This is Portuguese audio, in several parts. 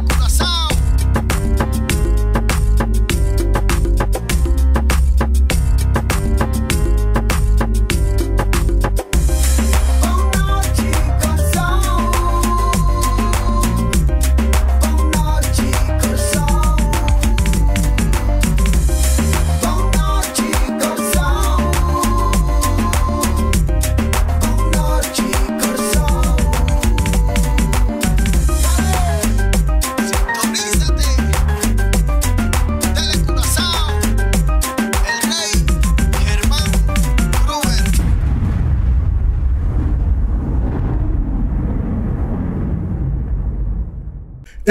de coração. É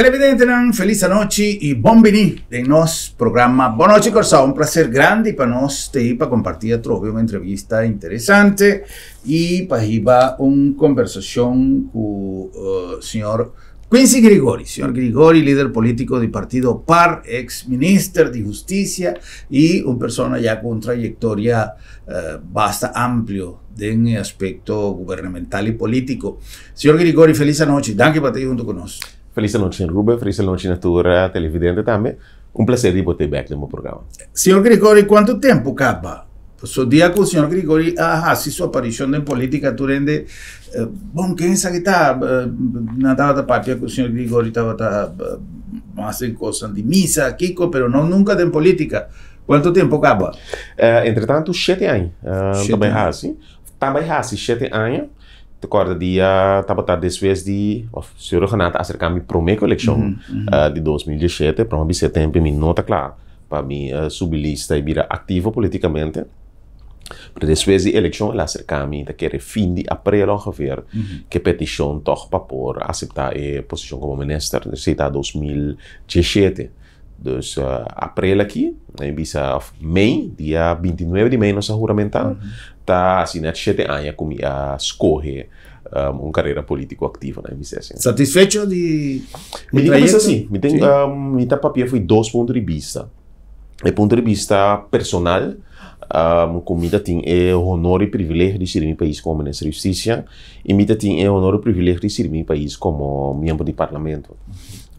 Televidente, feliz noche y bienvenido de nuestro programa. Buenas noches, Corsa. Un placer grande para nosotros y para compartir otro, una entrevista interesante y para iba una conversación con el uh, señor Quincy Grigori. Señor Grigori, líder político del partido PAR, ex ministro de Justicia y una persona ya con trayectoria uh, bastante amplio en el aspecto gubernamental y político. Señor Grigori, feliz noche, gracias por estar junto con nosotros. Felice in felice rubă, in natura, televidente também. Um prazer de poder back no programma. Signor Grigori, quanto tempo capa? il signor Grigori, ah, ah se sua aparição em política, turende, eh, bom, quem sabe que tá, não estava eh, da parte que o senhor Grigori estava tá, eh, mas em coisa de missa, Kiko, pero não nunca tem política. Quanto tempo capa? Uh, entretanto, sette anni, Uh, também raci. Também raci, sete anos. tekort dia tapata deswes di of suru khanata aser kami prome collection mhm, mhm. eh, di 2017 prome bi setembro mi nota clara para mi uh, eh, subilista e bira ativo politicamente para deswes di election laser kami ta kere fin di april ongeveer mm -hmm. ke petition toch por accepta e eh, position como minister sita 2017 Dus uh, april aqui, né, bisa of May, dia 29 de May, nossa juramentar. Uhum está assim, há né? sete anos a escolher um, ehm, uma carreira política ativa né, na MCS. Assim. Satisfeito de. Me diga assim, ehm, me tem, um, me papel foi dois pontos de vista. É ponto de vista personal, um, ehm, como eu tenho é o honor e privilégio de servir meu país como ministro da Justiça, e eu tenho é o honor e privilégio de servir meu país como membro do parlamento.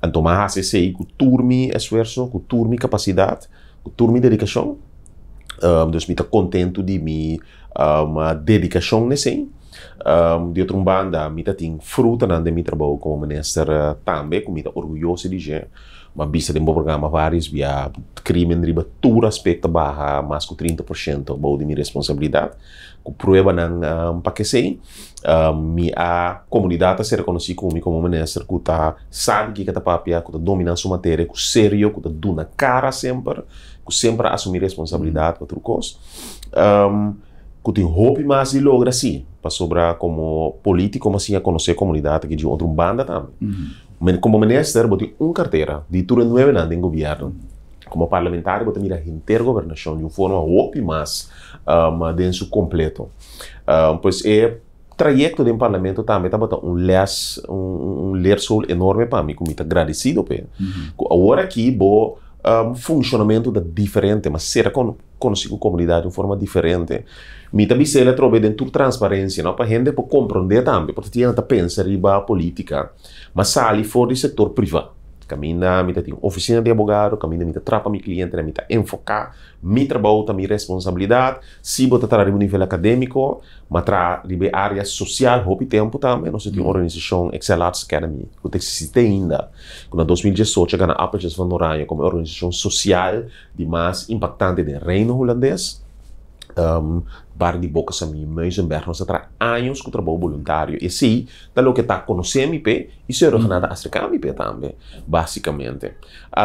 Então, mas esse turmi esforço, com turmi capacidade, com turmi dedicação, um, então, estou contente de me ah, uma dedicação nesse né, um, ah, de outra banda, eu mita fruta na né, minha trabalho como minister ah, também, com mita orgulhoso de gente. Mas vista um programa vários via crime de ribatura aspecto barra mais que 30% bom de minha responsabilidade. Com prova na um, sei, um, minha comunidade ser reconhecida como como minister que está sangue que está papia, que está dominando sua matéria, que sério, que está dando cara sempre, que sempre assumir responsabilidade para outras coisas. Um, que hope mais de logra assim, para sobrar como político, mas assim a conhecer a comunidade que de outra banda também. Uhum. como ministro, botei uma carteira de tudo nove anos em governo. Como parlamentar, botei mira intergovernação governação de ah, uma forma hope mais um, denso completo. Um, ah, pois é trajeto do parlamento também está botando um lés um, um enorme para mim, como agradecido Uhum. Agora aqui, o ah, um, funcionamento da diferente, mas será que consigo comunidade de uma forma diferente. Mi também se ele trobe dentro transparência, não para gente para compreender também, porque tinha que pensar riba política. Mas sai fora do setor privado. Camina, mita tem oficina de advogado, camina, mita trapa meu cliente, mita enfocar, me trabalho, minha responsabilidade. Se você está no nível acadêmico, mas está na área social, houve tempo também. Nós temos uma organização Arts Academy, que existe ainda. Que em 2018, ganha a Apaches Van oranje como organização social de mais impactante do reino holandês. Um, bar de bocas a mim, mas em Berna se tra anos que trabalho voluntário. E assim, da lo que está conhecendo mi pe, e se ordenada a acercar a pe também, basicamente.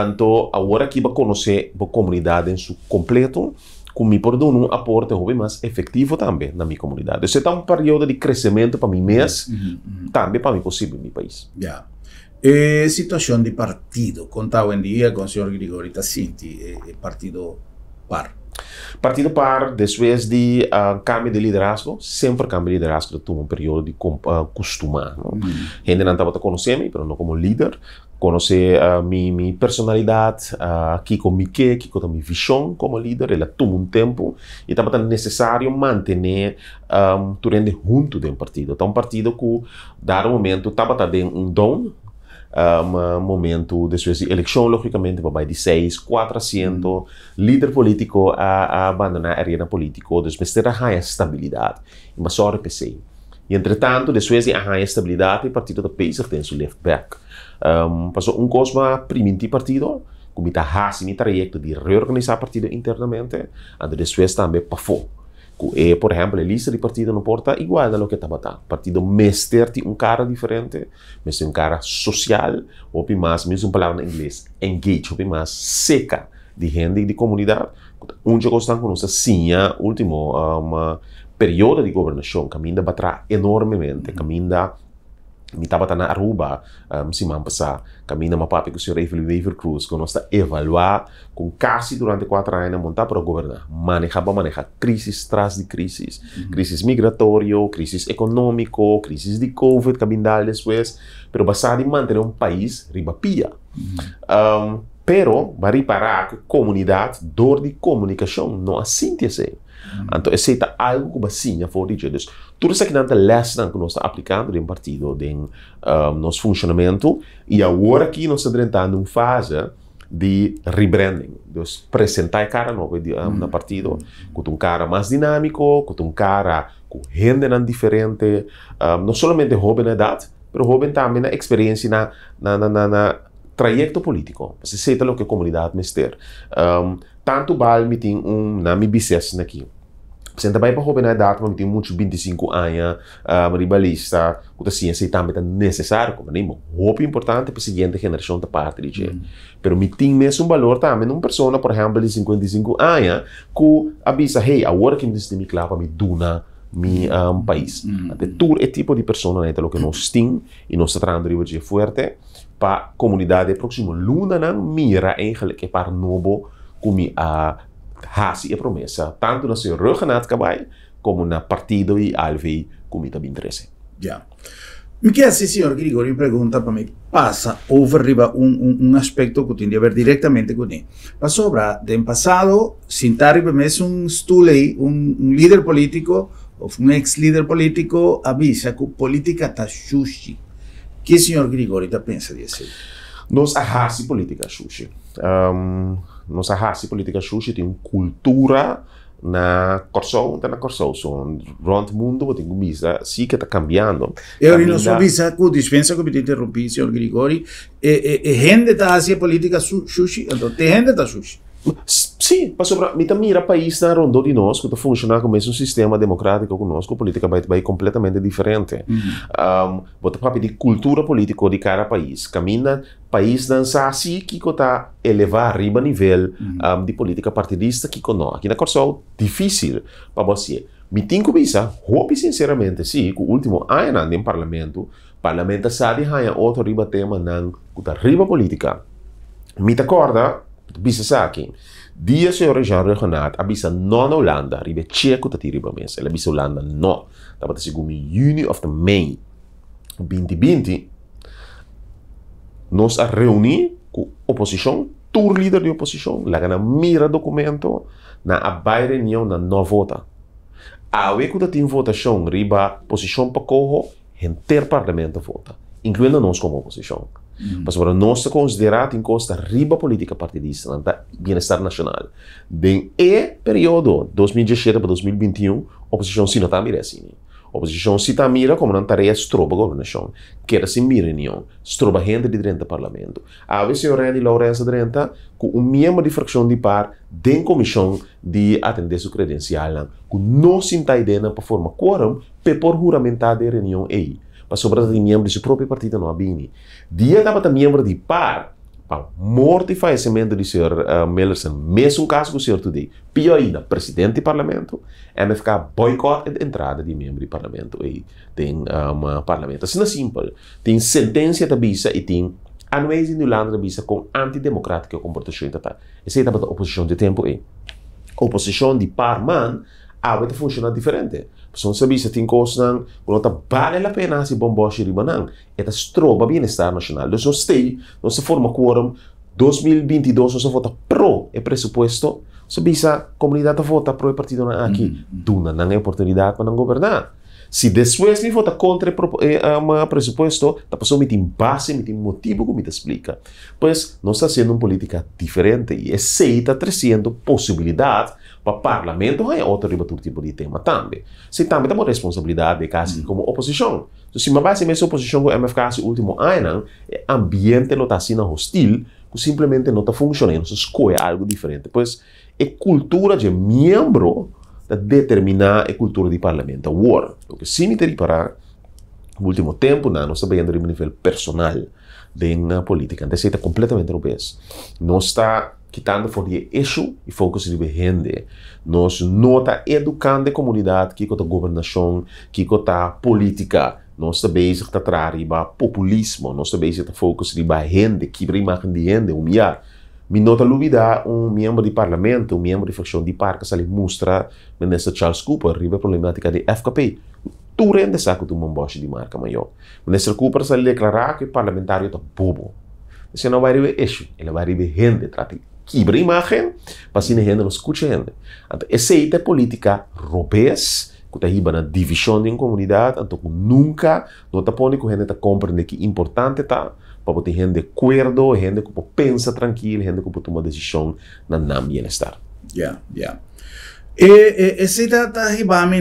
Então, agora que vai conhecer a comunidade em seu completo, com me perdão, um aporte houve mais efetivo também na minha comunidade. Isso é um período de crescimento para mim mesmo, também para mim possível mi meu país. Yeah. Eh, situação de partido, contava em dia com o senhor Grigori Tassinti, eh, partido par. Partido PAR, depois de uh, eh, cambio de liderazgo, sempre cambio de liderazgo toma um período de uh, eh, costumar. Não? Gente não estava me mas não como líder, conhecer a uh, minha, personalidade, uh, aqui com o que, aqui com a minha visão como líder, ela tomou um tempo e estava tá necessário manter um, turende junto de um partido. Então, um partido que, dado um momento, estava tá um dom, ah, um momento de eleição, logicamente, vai de 6, 400, hum. líder político a, a abandonar a arena política, depois terá a estabilidade, mas só o PC. E, entretanto, depois a estabilidade, o partido da país tem seu left back. Um, passou um cosma priminti partido, como está a trajeto de reorganizar o partido internamente, e depois também para fora. Eh, por ejemplo, la lista de partidos no porta igual a lo que está El Partido mester un un cara diferente, un tem cara social, o mais, una palabra en inglés, engage, o más seca de gente y de Un onde nosotros. con sim, a último ah, ah, periodo período de gobernación que para trás enormemente, caminha mitaba tana Aruba, um, ah, si mampasa, kami na mapapi ko si Rayfield River Cruz, kung nasa evalua, kung kasi durante 4 anos na monta para governar, maneja ba maneja, crisis tras de crisis, mm -hmm. crisis migratorio, crisis econômico, crisis de COVID, kabindal después, pero basado em manter um país ribapia. Mm -hmm. um, pero, bari para a comunidade, dor de comunicação, não assim que sei. Então, aceita algo como assim, a for dizer, tudo isso que não lesson que nós estamos aplicando de um partido, de ehm, um, nosso funcionamento, e agora aqui nós estamos entrando em fase de rebranding, de apresentar a cara nova de, ehm, um, mm. no partido, com um cara mais dinâmico, com um cara com renda diferente, um, ehm, não somente jovem na idade, mas jovem também na experiência na, na, na, na, na trayecto político. Você aceita o que a comunidade me ter. Um, tanto vale me tem um na minha aqui. Sen pa pinadaat pero ti much 25 años, um, ribalista, kuta ciência e também tá necesario, como nem roupa importante para a seguinte geração parte de gente. Mm. Pero mi tem es un valor também una persona, por ejemplo, de 55 años, que avisa, hey, agora que este destino me clava, me duna, mi um, país. Mm. Ehm, mm. E tipo de pessoa es lo que nós tem e nós tratando de hoje forte para a comunidade próxima. Luna não mira, eigenlijk, que para novo como a ah, hace a promesa, tanto la seu Renato Cabay como el partido y Alvi Comita Ya. Ya. Me queda el señor Grigori, pregunta para mí pasa houve arriba un aspecto que tiene que ver directamente con él. La sobra de pasado, sin sin mesmo un un líder político, o un ex-líder político, avisa que política está sushi. ¿Qué, señor señor Grigori piensa de eso? Nos arrasa política sushi. non sa hasi politika sushi tem cultura na Corsou, tem na Corsou, são round mundo, vou visa, sim que está cambiando. Eu não sou visa, com dispensa que me interrompi, senhor Grigori, e, e, e gente da Ásia política sushi, então tem gente da sushi. Sim, passou para. Então, mira, país na rondou de nós, que está funcionando como mesmo sistema democrático conosco, a política vai, vai completamente diferente. Uhum. Um, bota para cultura política de cada país. Caminha, país dança assim, que está elevar arriba nível uhum. um, de política partidista que nós. Aqui na Corsol, difícil para você. Me tem que pensar, sinceramente, sim, que o último ano no parlamento, parlamento sabe que há outro riba tema, não, que riba política. Me acorda, bisa sakin dia signore genre genaat abisa non Holanda, ribe checo tati riba mensen ela bisa Hollanda no tabat tá si gumi juni of the May 2020 nos a reuni ku oposição tour leader di oposição la gana mira documento na abaire nio na no vota awe ku tati riba position pacoho ter parlamento vota incluindo nós como oposição Mm. Mas agora nós considerado costa riba política partidista, não tá bem-estar nacional. Bem, e período 2017 para 2021, a oposição se não está mirar assim. A oposição se está mirar como uma tarefa estroba a governação. Quer se mira nenhum, estroba gente de dentro do parlamento. A ah, vez eu rendi Lourenço dentro, com um membro de fracção de par, tem comissão de atender sua credencial, com não se está ideia para formar quórum, para por juramentar de reunião aí pa sobra di membro do próprio partido no abini. Dia da pata membro de par, para morte fai do di sir uh, caso que o caso sir today. ainda presidente do parlamento, MFK boycott a entrada de membro do parlamento e tem eh, um, parlamento. assim é simples, tem sentença da bisa e tem anuais indulando da bisa com antidemocrática comportamento ta. E é da pata de tempo e oposição de par man, a funcionar diferente. Som sabi sa ting kos nang, kung ta vale la pena si Bomboshi Ribanang, eta stroba bienestar nacional. Dos no stay, no se forma quorum, 2022 no se vota pro e presupuesto, sabi sa comunidad vota pro e partido na aki. Mm -hmm. Duna nang e oportunidad pa ng gobernar. Se depois me vota contra o presupuesto, a pessoa me tem base, me tem motivo que me explica. Pois nós está sendo uma política diferente e aceita, trazendo possibilidade Para parlamento hay otro tipo de tema también. Si también tenemos responsabilidad de casi como oposição. Então, se você en oposição com o MFK no último año, el ambiente no está hostil, simplemente no está funcionando, se algo diferente. Pues es cultura de miembro determinar la cultura del parlamento. word, lo que sí me reparar, no último tempo, não está vendo a nivel personal de una política, então, está completamente lo No No está quitando for de eixo e foco se rende. Nós nota educando a comunidade que está governação, que está política. Nós está bezig te trarem para populismo. Nós estamos bezig te foco de rende, que imagem de rende, humilhar. miar. Me nota luvida um membro de parlamento, um membro de facção de parque, ali mostra ministro Charles Cooper, riba problemática de FKP. Tu rende saco de uma bocha de marca maior. ministro Cooper, se declarar que o parlamentário está bobo. Se não vai ver eixo, ele vai ver rende, trata quiebra imagen, pasine gente que escuta gente. Então, essa é a política europeias, que está riba na divisão em comunidade, então nunca, no está pondo que a gente está compreendendo que importante está, para poder gente acordo, gente que pensa tranquilo, gente que pode tomar decisão na nam bem-estar. Yeah, yeah. E, eh, e, esse está tá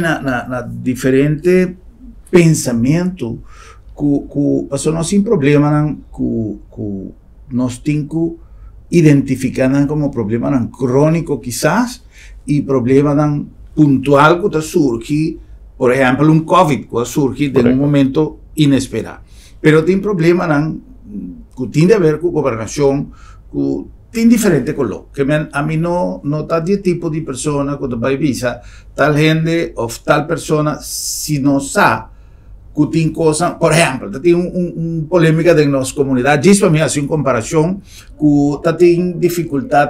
na, na, na diferente pensamento que, que passou nosso problema que, que nós temos identifican como problemas crónicos quizás y problemas dan puntual que surge, por ejemplo, un COVID que surge de un momento inesperado. Pero tiene problemas que tienen que ver con gobernación, que tienen diferente color. Que a mí no, no está tipo de persona que a visa, tal gente o tal persona, si no sabe Cosa, por ejemplo, tiene una un polémica de comunidad. da nossa comunidade, diz para mim assim,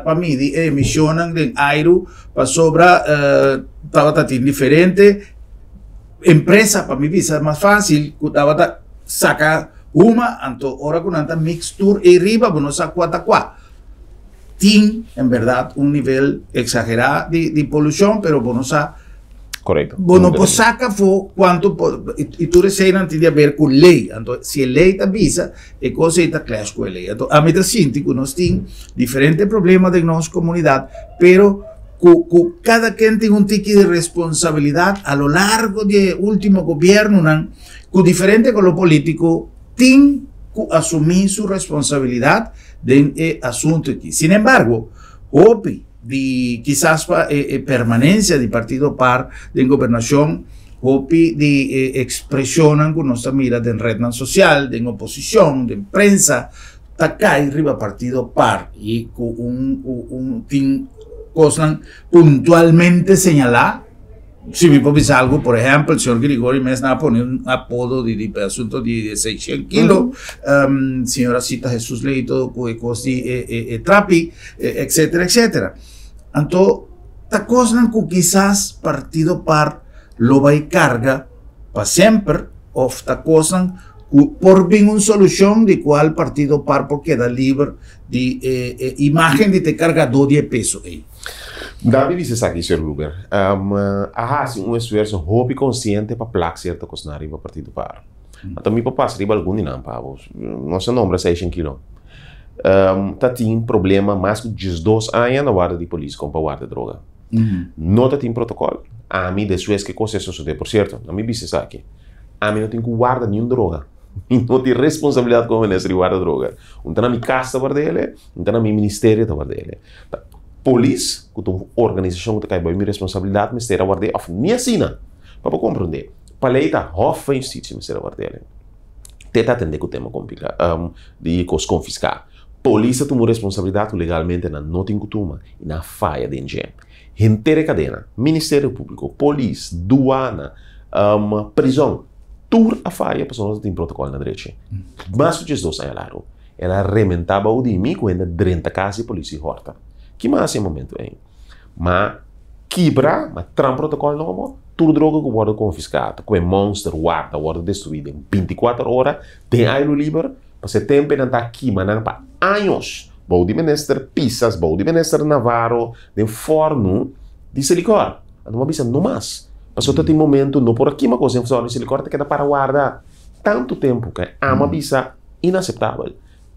para mí de de aire para sobra, uh, eh, tava diferente, empresa para mí, visa más fácil, tava saca sacar uma, anto ahora con anta mixtur y e arriba bueno, pues saca tá cuá. Tiene, en verdad, un nivel exagerado de, de pero bueno, pues saca Correcto. Bueno, pues saca y y tú tu antes de ver con ley. si la ley te avisa, es cosa te clash con ley. ley. a mí sintico, noi diferentes tenemos problemas de nuestra comunidad pero cada quien tiene un tiki de responsabilidad a lo largo del último gobierno, con diferente con lo político, tiene que asumir su responsabilidad de eh, asunto aquí. Sin embargo, OPI, de, quizás eh, eh, permanencia del Partido par de gobernación hopi di eh, expresionan con nuestra mira de red social, de oposición, de prensa, acá arriba partido par y con un, un, puntualmente señalá si puedo decir algo, por ejemplo, el señor Grigori me pone un apodo de, asunto de, 16 600 kilos, em, señora Cita Jesús Leito, Cuecos eh, Trapi, etcétera, etcétera. Entonces, Anto, takos ng quizás partido par lo va a carga pa siempre of takos que por bien un solución de cual partido par por queda libre de eh, eh, imagen de te carga 12 pesos David dice aquí, señor Luber, ah, ajá, sim un esfuerzo hobby consciente para platicar el arriba partido par. Entonces, mm. mi papá se algún algum dinam para no sé nome se 600 kilo. um, tá tem problema mais mm-hmm. de dois anos na guarda de polícia com a guarda de droga. Uhum. Não tá tem protocolo. A mim, depois que coisa sucede, por certo, na minha business aqui, a mim não tem guarda nenhuma droga. não tem responsabilidade como o ministro de guarda droga. Não tá na minha casa para dele, não tá na minha ministério para dele. Tá. Polícia, que é uma organização que tem minha responsabilidade, ministério terá guarda of minha sina. Para compreender. para Paleita, hofa justiça, mas terá guarda dele. Tenta atender com o tema complicado, um, ehm, de coisas confiscar polícia tomou responsabilidade legalmente na nota incutuma e na falha de engenho. Inteira cadena, Ministério Público, polícia, aduana, um, prisão, tudo a falha, mm. a pessoa não tem protocolo na direita. Mas os dois alargaram. Ela arrebentava o inimigo ainda dentro da casa e a polícia horta. Que mais é momento, hein? Eh? Mas quebra, mas tram protocolo novo, tudo droga que guarda confiscado, como é monster, guarda, guarda destruída em 24 horas, tem aero livre, você tem penanta aqui, mas não para anos. Bom de menester, pisas, bom de menester, navarro, de forno, de silicor. Não bisa, não mais. Passou até um momento, não por aqui, uma coisa, de silicor, que queda para guardar tanto tempo que é uma bisa inaceitável.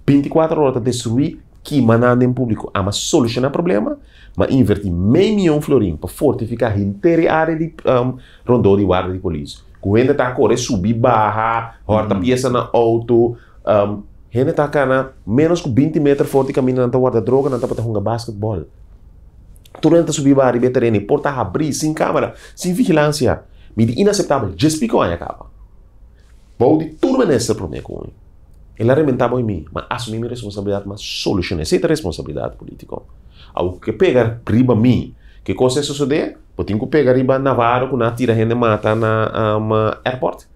24 horas de destruir que manada em público ama mm. solucionar problema, mas invertir meio milhão de florim para fortificar a inteira área de um, rondô de guarda de polícia. Quando está a correr, subir barra, horta hum. Mm. peça na auto, um, hene tá kana menos que 20 metros forte caminho nanta guarda droga nanta pata hunga basketball tudo nanta subir bari beterene porta abrir sem câmera sem vigilância midi inaceitável just pico anya capa Bode tudo nesse problema com ele. Ele arrebentava em mim, mas assumi minha responsabilidade, mas solucionei essa responsabilidade política. Algo que pega riba mim, que coisa é suceder, eu tenho que pegar riba Navarro, que não tira a mata na um, aeroporto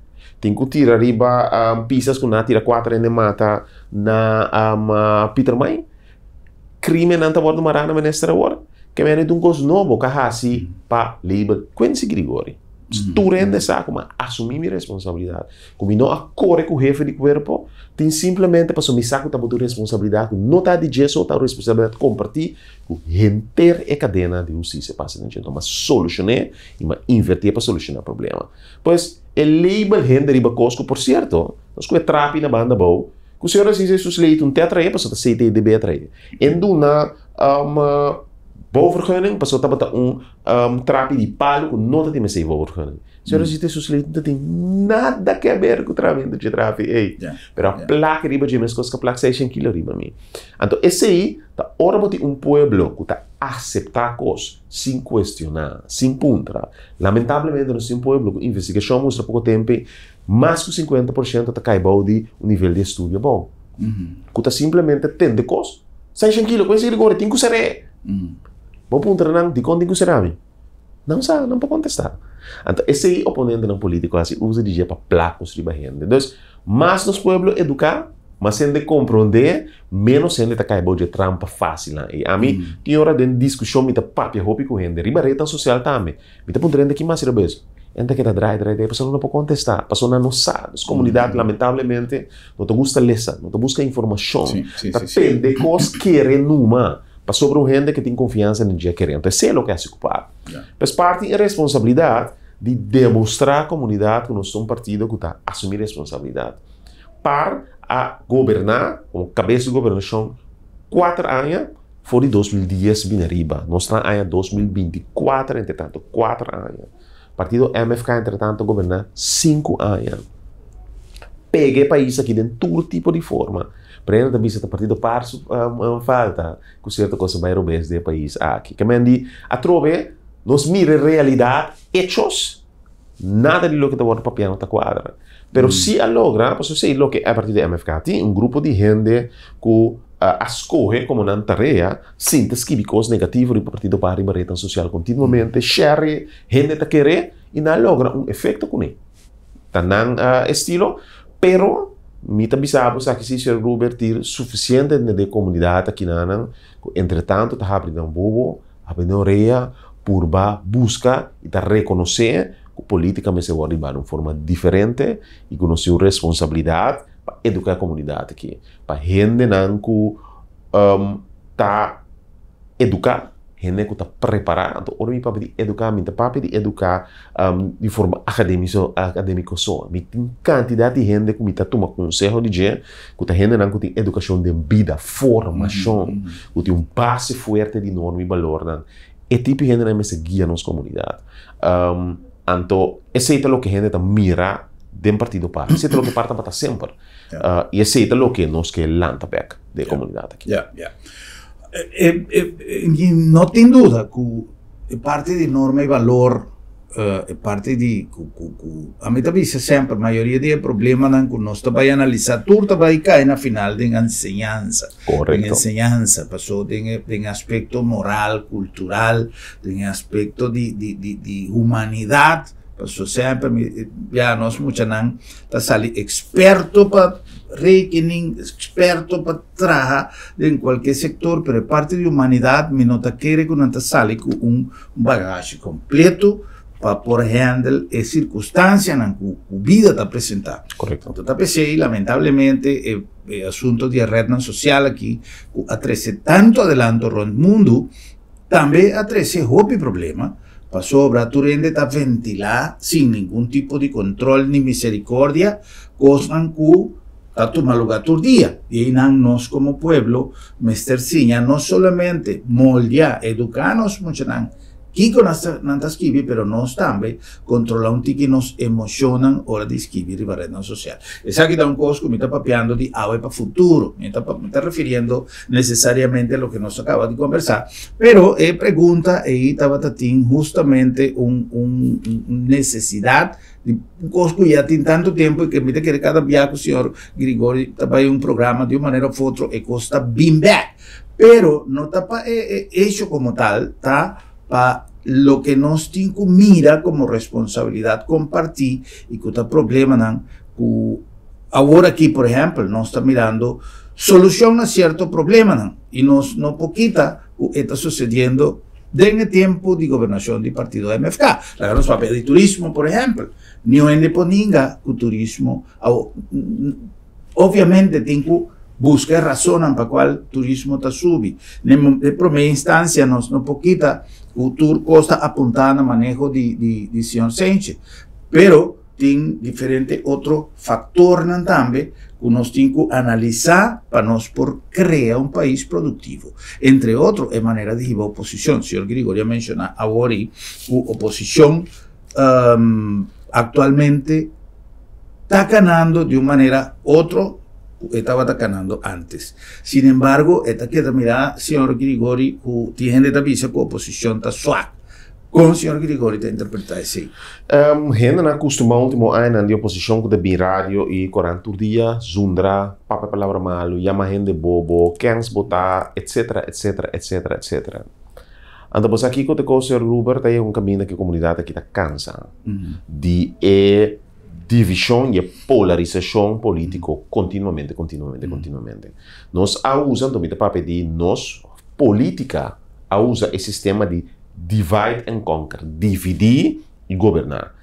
que tira riba um, que não tira quatro ene mata na um, uh, Peter May. Crime não a bordo marana menestra war. Que mene dungos novo kahasi pa o Quincy Grigori. Mm-hmm. Turende saco, mas assumi minha responsabilidade. Como não acorre com o jefe de corpo, tem simplesmente para assumir saco a boa responsabilidade, não está de gesso, está a responsabilidade compartir com inteira a cadeia de um Passa, então, mas solucionei e inverti para solucionar o problema. Pois, e label hen deriba cosco, por certo, nós que trapi na banda boa. Que o senhor assim, Jesus leito um tetra e passou a CTDB atrair. Endo na uma bouwvergunning, pas dat betekent um, ehm, trapi di palo um nota di mesei bouwvergunning. Se hmm. non siete sussili, non tem nada que a ver com o trabalho de trapi, ei. Yeah. Pero a yeah. placa riba de mescos que a placa 6 kilo riba mi. Então, esse aí, tá ora boti um pueblo que tá a coisa sem questionar, sem puntra. Lamentavelmente, nós er povo um pueblo que investigação mostra pouco tempo, mais que 50% tá caibou de um mhm. nível de estudo bom. Uhum. Que tá simplesmente tende coisas. 6 kilo, com esse rigor, tem que ser. Vou para um treinão de quando que será Não sabe, não pode contestar. Então, esse oponente não político assim, usa de dia para placos de barreira. Então, mais nos povos educar, mas sem de compreender, menos sem de tacar de trampa fácil. Né? E a mim, mm. hora de discussão, me tá papia roupa com gente, ribareta social também. Me tá pontando aqui mais, Roberto. Enta que tá drai, drai, drai, a pessoa não pode contestar, a pessoa não sabe. As comunidades, mm. lamentavelmente, não te gusta lesa, não te busca informação. Sim, sim, tá sim, sim. coisas que numa para sobre um renda que tem confiança no dia querendo Esse é o que é se ocupar. Yeah. Mas parte a responsabilidade de demonstrar à comunidade que nós somos um partido que está assumir responsabilidade para a governar, como cabeça de governação, quatro anos, foi de 2010 bem arriba. Nós estamos em 2024, entretanto, quatro anos. O partido MFK, entretanto, governa cinco anos. Pegue o país aqui de todo tipo de forma prenda também ta partido parso um, eh, um, eh, falta com certa coisa mais ou menos de país aqui que mendi a trove nos mira realidade hechos nada de lo que está vuole papel não está quadra pero mm. si a logra posso sei lo que a partir eh, de MFK um grupo de gente que uh, como una tarea sintes que bicos negativo do partido para a rede social continuamente mm. share gente ta querer e não logra um efeito com ele tanang uh, estilo pero Mita bisabo sa que se revertir suficiente na de comunidade aqui na nan. Entretanto, tá um bobo, aprendendo reia, purba, busca e tá reconhecer que a política me se arribar de uma forma diferente e conhecer a responsabilidade para educar a comunidade aqui. Para gente não que um, tá educar Reneco está preparado. Ora, mi papidi educar, mi papidi educar um, de forma acadêmica, acadêmica só. Mi tem quantidade de gente que me está tomando conselho de gente, que está gente que tem educação de vida, formação, mm -hmm. que tem um base forte de norma e valor. Né? E tipo de gente que se guia nossa comunidades, Um, então, esse é o que a gente está mira de um partido para. Isso é o que parta para sempre. Yeah. Uh, e esse é o que nós que lanta back da yeah. comunidade aqui. Yeah, yeah. Eh, eh, eh, no eh, non duda que parte de enorme valor, es parte de... cu, cu, cu. a siempre, de sempre la que que problema van a todo todo va a caer na final la enseñanza correcto en enseñanza pasó en el aspecto moral cultural de aspecto de humanidad pasó siempre, ya no es mucho está sali experto para rekening, experto para trabajar en cualquier sector, pero parte de humanidad, me nota que con sale con un bagaje completo para poder handle es circunstancia en que la vida está presentada. Correcto. Entonces, y lamentablemente, el, eh, eh, asunto de red social aquí atrece tanto adelanto el mundo, también atrece hopi problema. Pasó, turende está ventilada sin ningún tipo de control ni misericordia, cosas que tu día, y nos como pueblo, mesterciña, no solamente moldear, educarnos mucho, nantas pero no también controla un tiki nos emocionan de esquivir y rivarena social. Esa aquí da un cosco, me está papeando de para futuro, me está, refiriendo necesariamente a lo que nos acaba de conversar, pero eh, pregunta, e eh, justamente una un, un necesidad ya tiene tanto tiempo y que me que cada viaje señor o senhor Grigori tapa un programa de una manera o otro e eh, y costa back, pero no tapa eh, eh, hecho como tal, está Para lo que nos que mira como responsabilidad compartir y que está problema que ahora aquí por ejemplo no está mirando solución a cierto problema y nos no poquita que está sucediendo el tiempo de gobernación del partido de MFK. La gran papel de turismo, por ejemplo. No en Poninga, turismo. Mm, obviamente, tengo busca razones para cual turismo está subi. En primera instancia, no poquita, el tour costa apuntando al manejo de, de, de Sion Pero, tiene diferente otro factor también que analizar para nós por crear un país productivo. Entre otros, é manera de oposición. oposição. señor Grigori ha menciona agora a oposição oposición um, actualmente está ganando de uma manera otro. estaba ganando antes. Sin embargo, esta que mirada, señor Grigori, tiene de visa que pues oposición está suave. Como o senhor Grigori ehm, a interpreta isso? Um, Hena na costumão último ano de oposição com o binário e 40 dias, zundra, papa palavra malo, chama gente bobo, quens botá, etc, etc, etc, etc. Anda você aqui com o senhor Ruber, tem um caminho que a comunidade aqui está cansa mm-hmm. de divisão e polarização política mm-hmm. continuamente, continuamente, mm-hmm. continuamente. Nós a usamos também o papel de nós, política, a usar esse sistema de divide and conquer, dividir e governar.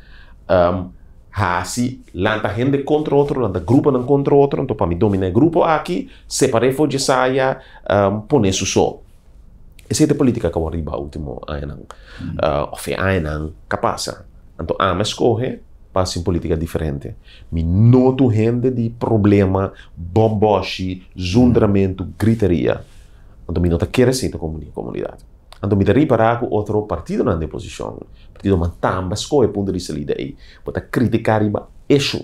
Um, hasi lanta gente contra outro, lanta grupo não contra outro, então para mim dominar grupo aqui, separei foi de saia, um, pone su só. Essa é a política que eu arriba último ano. Mm. Uh, of ano que passa. Então, a me escorre, passa em política diferente. Me noto gente de problema, bomboche, mm. zundramento, gritaria. Então, me nota que era assim da comunidade. Anto mi dari para ku otro partido na deposición. Partido man tamba scoe punto di salida e criticar iba eso.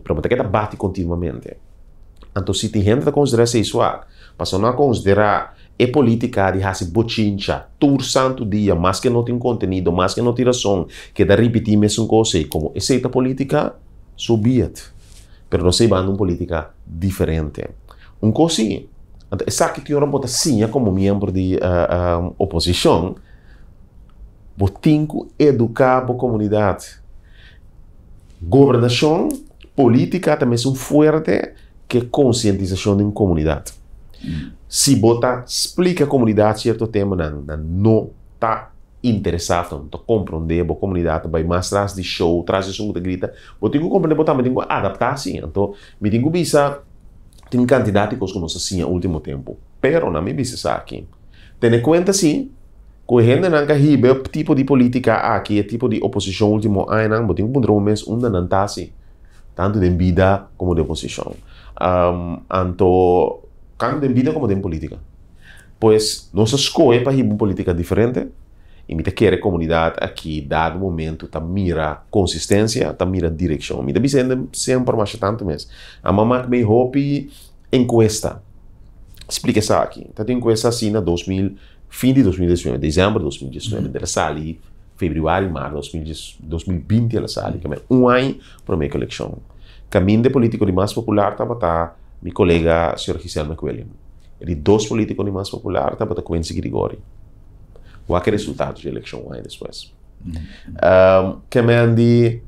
Pero que se bati continuamente. Anto si ti gente considera se isso a, no a considerar e política de hacer bochincha, todo santo dia, que no tiene contenido, más que no tiene razón, que da repetir mesmo y como esa política, subiet. Pero no va sei, bando una política diferente. un sí. Essa que eu bota sim eh, como membro de uh, uh, eh, oposição, vou educar a comunidade. Governação, política também são forte que conscientização da comunidade. Hum. Se botar, explica a comunidade certo tema, não, não está interessado, não está compreendendo a comunidade, vai mais atrás de show, traz de som, grita. Vou ter que compreender, botar, mas tenho que adaptar sim. Então, me tenho que pensar Tem candidatos como hacían assim último tiempo. Pero, na minha visão aqui, tem em conta sim, que na carriba, tipo de política aquí, aqui, tipo de oposición último ano, mas tem um bom mês onde tanto de vida como de oposição. Um, tanto, tanto de vida como de política. Pues, no se escolha para ir política diferente, E me quer comunidade aqui, dado momento, tá mira consistência, tá mira direção. Mm-hmm. Me dizendo sempre mais tanto mesmo. A mamãe me em cuesta, Explica isso aqui. Tá em cuesta assim na 2000, fim de 2019, dezembro de 2019, uhum. dela sali, fevereiro, março de 2020, ela sali, um ano para minha coleção. Caminho de político de mais popular tá tá meu colega, senhor Gisele McWilliam. Ele dois políticos de mais popular tá tá Quincy Grigori qualquer resultado de eleição? wine depois. Um, que de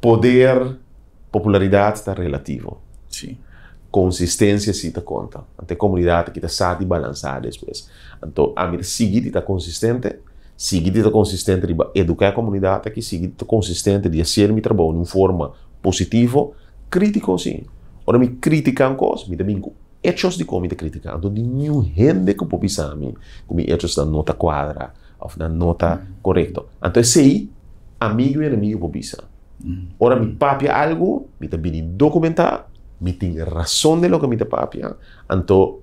poder, popularidade está relativo. Sim. Consistência se está conta. Ante comunidade que está sabe balançar depois. Então, a minha seguida está consistente, seguida está consistente de educar a comunidade, que seguir está consistente de fazer meu trabalho de uma forma positiva, crítico sim. Ora me criticam coisas, me domingo hechos de komen te criticando die nieuw hende que popi sami como hechos da nota quadra ou da nota mm. correta. correcto entonces sei amigo e inimigo popi sa mm. ora me papia algo me te bini documentar me tem razão de lo que me te papia então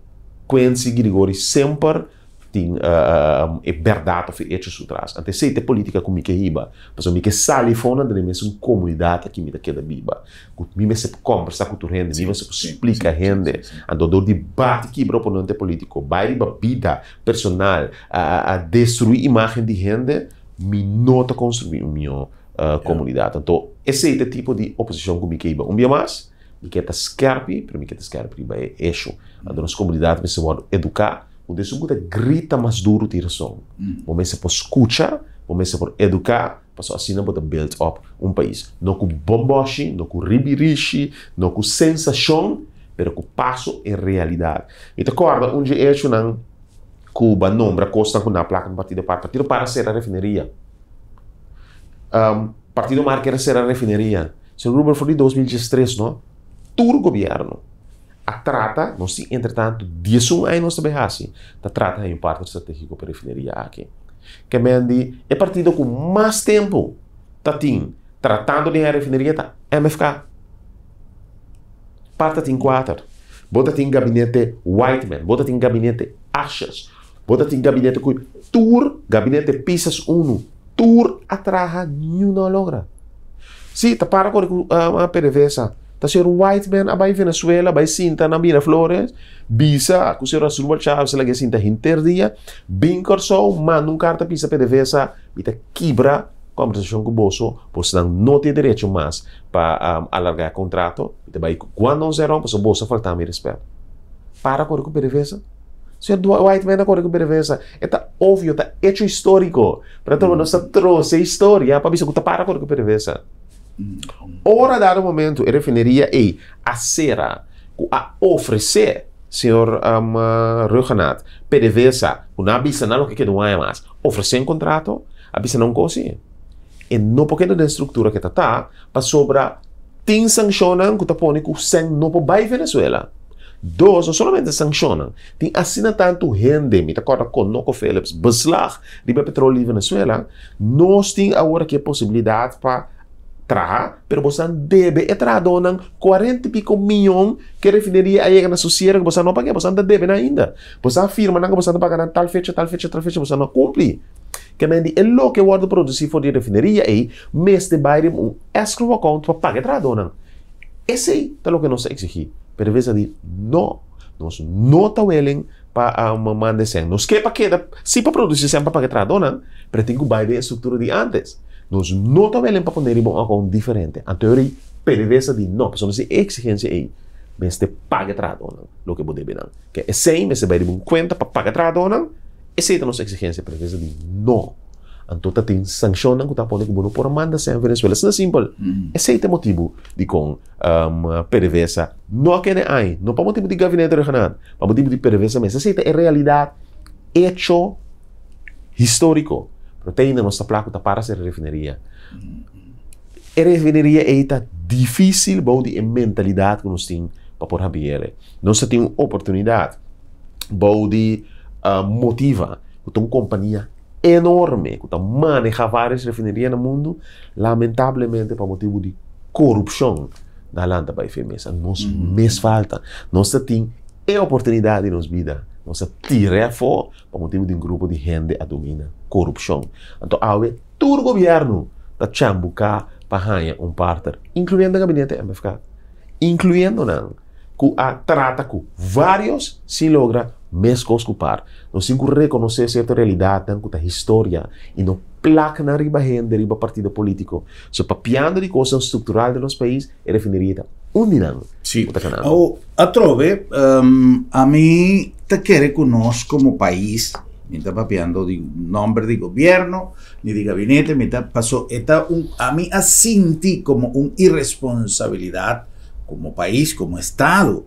Quincy Grigori sempre tien eh, eh, uh, berdat of etjes sutras. Ante sete política com o hiba. Mas o mike sali fona da mes um comunidade que me daquela biba. Kut mi me se conversa com o rende, mi se explica rende. Ando do debate que ibro ponente político. Baile ba vida personal a, a destruir imagem de rende, me nota construir meu uh, comunidade. Então, esse é o tipo de oposição que me queiba. Um dia mais, me quer estar scarpi, para o mim quer estar scarpi, é eixo. A nas comunidades me se educar, quando isso muda, grita mais duro tira som. Mm. Momento para escutar, momento por educar, passou assim não pode build up um país. Não com bomboshi, não com ribirishi, não com sensação, mas com passo em realidade. E te acorda, um dia eu não Cuba, nombra, costa com na placa do partido para partido para ser a refinaria. Um, ehm, partido marca era ser a refinaria. Se o número foi de 2013, não? Tudo governo a trata, se entretanto, disso um ano nós também assim, a trata é um parte estratégico para a refineria aqui. Que mendi é partido com mais tempo tá tim tratando de a refinaria tá MFK. Parte tem quatro. Bota tem gabinete Whiteman, bota tem gabinete Ashes, bota tem gabinete com tour, gabinete Pisas 1, tour atraha nenhum não logra. Sim, tá para com a uh, Ta ser white man abai Venezuela, abai sinta na Bina Flores, bisa, aku ser Rasul Chávez, lagi sinta interdia, bin corso, manda um carta pisa PDVSA, mita quibra conversação com o bolso, você não tem direito mais para um, alargar o contrato, daí quando não zero, o bolso a me respeito. Para com o PDVSA. Se o White Man acorda com o PDVSA, é tá óbvio, tá hecho histórico. Para todo mundo, você trouxe a história para ver se para com o PDVSA. Ora, dado momento, a refinaria é a cera, a oferecer, senhor um, Renato, PDVSA, uma abisa o que não é mais, oferecer um contrato, abisa não consegue. E não porque não tem estrutura que está, tá, para sobrar, tem sancionam que está pônico sem não para Venezuela. Dois, não somente sancionam, tem assina tanto rende, me acorda com Noco Phillips, beslag de petróleo de Venezuela, nós tem agora que é possibilidade para trabaja, pero vos debe etrado ng 40 pico milyon que refinería llega na sociedad que vos não paga, vos debe na ainda. Vos afirma na que vos paga na tal fecha, tal fecha, tal fecha, vos não cumpli. Que men é lo que vos produzir for de refinería aí mes de Biden um escrow account para pagar etrado ng. esse é lo que nos exigí. Pero ves a di, no, nos no está willing para uma mandecen. Nos que para que, se para produzir sempre para que tradona, pero tem que o Biden estrutura de antes. nos nota wel para poner bon ako diferente. Anteriori, perversa de no. Personas si exigencia ei. Beste pagatrado ¿no? Lo que bode benan. Que es sei, me se bai di bon cuenta trato, pagatrado nan. Ese nos exigencia perversa de no. Anto ta sanción sanksyonan ku tapone ku bono por manda a Venezuela. Sana simple. es -hmm. Ese motivo de con um, perversa. No kene ahí, No para motivo de gabinete regional. para motivo de perversa. es ese te é realidad e hecho histórico. proteína nossa placa tá para ser refinaria. A refinaria é tá difícil bom de mentalidade que nós temos para por habiere. Nós temos oportunidade bom de uh, motiva que tem uma companhia enorme que maneja várias refinerias no mundo, lamentavelmente para motivo de corrupção da lenda para a Nós uhum. -huh. mais falta. Nós temos a oportunidade de nos vida você tira para por motivo de um grupo de gente a domina corrupção. Então, há todo o governo da Chambuca para ganhar um parter, incluindo o gabinete MFK, incluindo não, que a trata com vários se logra mesmo ocupar. Nós Não se reconhecer certa realidade, a história, e não placa na riba gente, riba partido político. So, papiando de coisa estrutural do nosso país, ele finiria então, Unidad. Sí. O, a trove, em, a mí te quiere conozco como país, mientras está papeando de nombre de gobierno, ni de gabinete, me pasó, está un, a mí asinti como una irresponsabilidad como país, como Estado,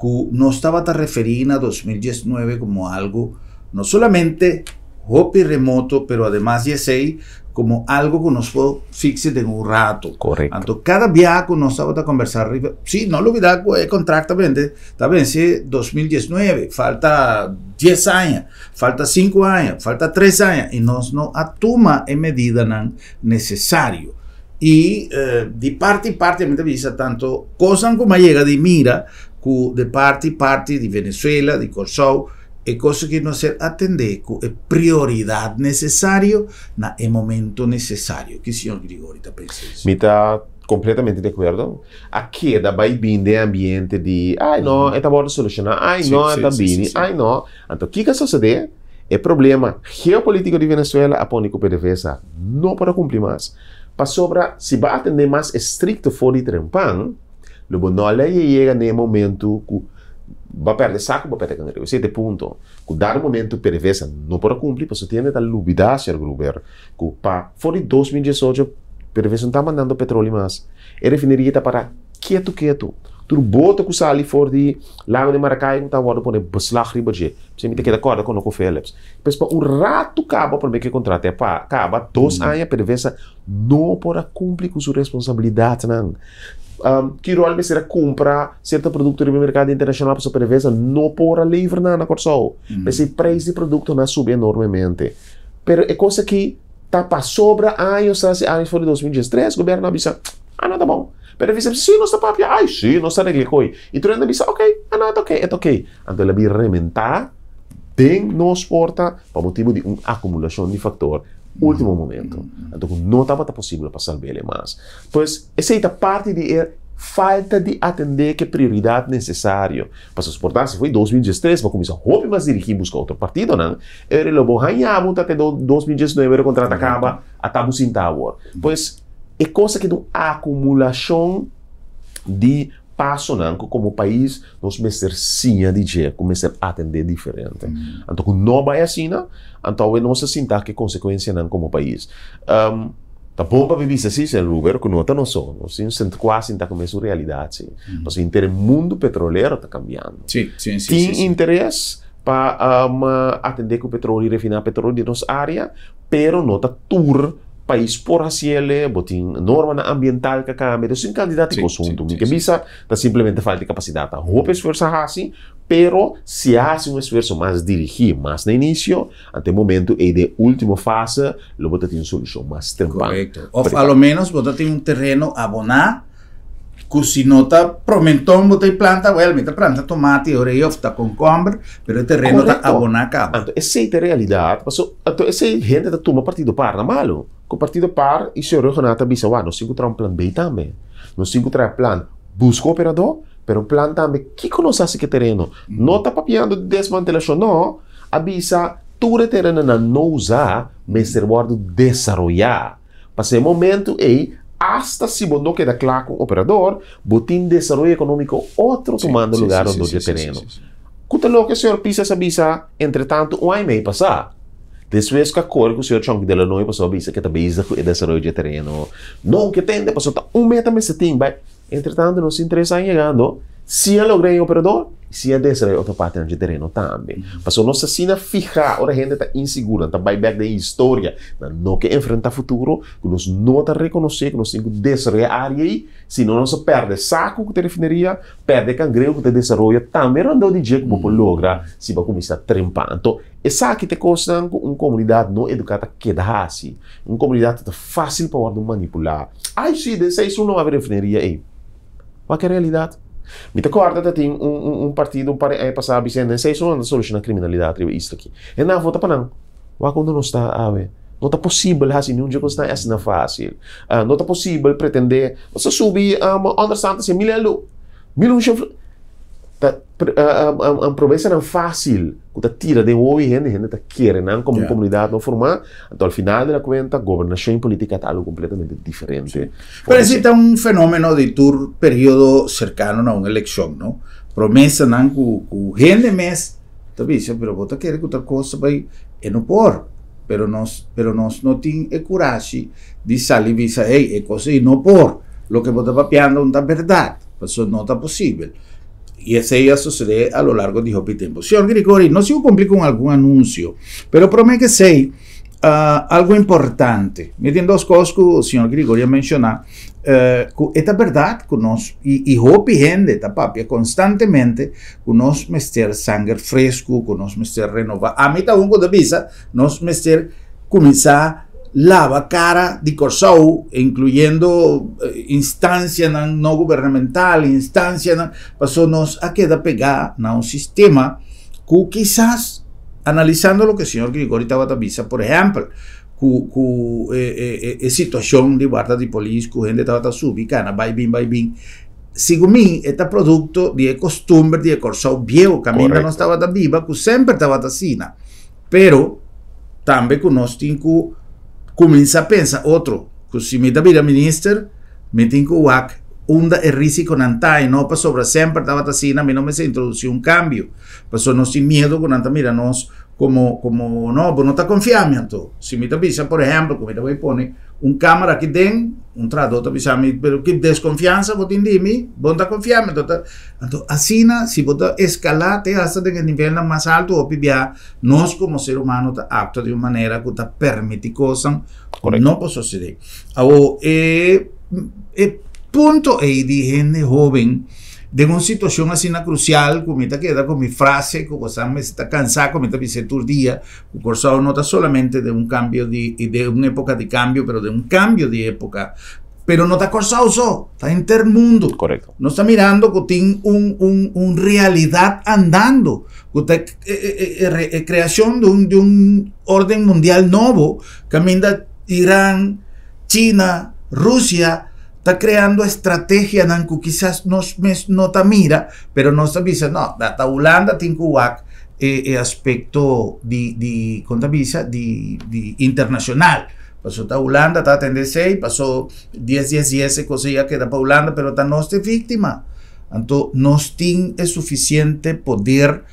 que no estaba te referida a 2019 como algo, no solamente hopi remoto, pero además ya sé como algo que nos fue fixe en un rato. Correcto. cada viaje nos vamos a conversar. Sí, no lo que pues, el contrato está Sí, 2019, falta 10 años, falta 5 años, falta 3 años, y nos no atuma en medida necesario. Y eh, de parte y parte, a mí me avisa tanto, cosas como llega de mira, de parte y parte de Venezuela, de Kosovo, é coisa que não ser atender é prioridade necessária na é momento necessário que o senhor Grigori está pensando está completamente de acordo aqui da vai vir de ambiente de ai não é tá bom solucionar ai não é tá bem ai não então o que que sucede é problema geopolítico de Venezuela a pôr PDVSA não para cumprir mais para sobra se vai atender mais estricto for de trempan, logo não e chega nesse momento que va a perdere perder va a perdere con Siete punto. Dar dal momento per vesa não può cumprir posso tenere da lubida a ser gruber. Con pa, fuori 2018, per vesa non sta mandando petrolio mas. E refineria sta para quieto, quieto. Tudo bota com sali for de lago de Maracai, não está guardo por beslag riba Se Você me tem que acordo com o Phillips. Pois pa um rato cabo para meio que contrato é pa, caba dois hum. anos per vesa não pora cumprir com sua responsabilidade não um, quero alguém será comprar certo produto do mercado internacional para sua prevesa, não por livre na corção. Mas o preço do produto não sube enormemente. Mas é coisa que está para sobra anos, anos foi de 2013, o governo avisa, ah, nada bom. Pero dice, sim no está papia. Ay, sim nossa está e Y tú le dices, ok, ah, no, está ok, está ok. então ele vai rementar, tem nos porta, para motivo de uma acumulação de fator último momento. Entonces, no estaba posible pois más. é esa parte de er falta de atender que prioridade necessária. Para suportar, se foi 2023, para começar, roupa, mais dirigir buscar outro partido, não? Ele lobo ganhava até 2019, o contra acaba, atava o Pois, é coisa que é uma acumulação de passo nanco como país nós começar sim a começar a atender diferente mm. então não vai assim né? então se sentar que consequência nanco como país um, ehm, Tá bom para viver assim, sem Ruber, que não não só. Nós sente quase como com a realidade. Uhum. Mas o interesse mundo petroleiro está cambiando. Sim, sim, sim. Tem sim, interesse sim. para um, ehm, atender com o petróleo e refinar petróleo de nossa área, pero não está tour país por cle botín norma na ambiental kakami. Dus sin kandidato ko sundum. Ni kabisa está simplemente falta capacidad capacidade. Hope esforça pero si hace un esfuerzo más dirigir, más de inicio, ante el momento y e de última fase, lo bota tiene solución más temprano. Correcto. O menos, bota tiene un terreno abonado. cucinota, promentón, botei planta, bueno, well, planta tomate, orelha, tá com combra, pero o terreno está abonacado. Então, essa é a realidade, mas então, essa é gente da turma partido par, na malo. Com partido par, e o senhor Renata disse, uau, nós encontramos um plan B também. Nós encontramos um plan, busco operador, pero um plan também, que conhece que terreno? Mm -hmm. Não está papiando de desmantelação, não. Avisa, todo terreno não usar, mas ser guardo desarrollar. Passa esse momento, ei, hasta si vos no queda claro operador, botim desenvolvimento econômico outro tomando sí, lugar onde o terreno. Cuta que el Pisa se entretanto, um ano e meio passa. Depois que acordo que o senhor Chong dela não passou a visa que também está com o de terreno. Não que tende, passou tá um meta, mas se tem, vai. Entretanto, não se interessa em chegando. Mm. Se eu ganhar o operador, se eu descer outra parte de terreno também. Mas se nós assina ficar, a gente está insegura, está buyback da história. Não quer enfrentar o futuro, que nós não está reconhecer que nós temos que descer a área aí, senão nós perde saco com a refinaria, perde cangrelo que te desenvolve, também mm. não deu de jeito que o lograr se vai começar a trempar. Então, essa aqui te custa uma comunidade não educada que dá assim, uma comunidade que é fácil para manipular. Ai, sim, desse isso não vai refinaria eh. aí. Qual é a realidade? Mitä kaartatettiin un, un partidon pare ei eh, pasaa bisenden seisoo solution kriminalidade istoki. E na vota panang. Wakundo não está ver Não está possível assim, ah, nenhum dia está assim ah, não fácil. Uh, ah, não está possível pretender. Você subir, um, understand, assim, mil elu. Mil um a, a, promessa não é fácil. Quando tira de hoje, gente, gente quer, não como yeah. comunidade não formar. Então, ao final da conta, a governação política está algo completamente diferente. Parece que é um fenômeno de tur período cercano a uma eleição, não? Promessa não que o gente mês, talvez, mas vota querer que outra coisa vai é no por. Pero nós, pero nós não temos a coragem de sair e dizer, ei, é coisa e não por. Lo que vota papiando não é verdade. Isso não está possível. y ese ya sucede a lo largo de Hopi Tempo. Señor Grigori, no se si con algún anuncio pero Pero prometo que sei ah, algo importante. Me dos señor que el señor Grigori ha mencionado. que eh, verdad que y Hopi rende, esta papi, constantemente, que nos mester sangre fresco, que nos mester renovar. A mí también de visa, nosotros mester comenzar lava cara de Corsau, incluyendo eh, instancias no gubernamental, instancias pasó nos a queda pegada a un sistema que quizás, analizando lo que el señor Grigori diciendo, por ejemplo, cu, eh, eh, situación de guarda de policía, cu gente estaba va y viene, va y viene. Según mí, este producto de costumbre, de Corsau viejo, camino no estaba tan viva, que siempre estaba así. Pero también conozco Comienza a pensar, Que pues, si me pues, da vida minister, me tengo que un y risico risco nantai, no. Pasó para siempre. Estaba así. a mí no me se introdujo un cambio, pasó pues, no sin miedo con nanta, mira, no como, como, no, pues no está confiando, si me da vida. por ejemplo, como me voy a poner, um câmara que tem, um tradutor bisami, pero que desconfiança, vou ter dimi, vou dar confiança, tota. Então, assim, se vou escalar até hasta de nível mais alto, o PBA, nós como ser humano tá apto de uma maneira que tá permite coisas, não posso suceder. Agora, é, é eh, eh, ponto aí de gente jovem, de una situación así una crucial, como está queda con mi frase, como me está cansado, como esta me día, turdía, cursado nota solamente de un cambio de, de una época de cambio, pero de un cambio de época pero no está corsado eso está intermundo. Correcto. No está mirando que tiene un, un, realidad andando, que está eh, eh, eh, creación de un, de un orden mundial nuevo, camina Irán, China, Rusia, está creando estrategia quizás no no nota mira, pero no está dice, no, la Holanda tiene eh, eh, aspecto di, di visa de internacional. Pasó a Holanda, está a 6, pasó 10, 10, 10, ese que da para Holanda, pero está no es víctima. Entonces, no tiene suficiente poder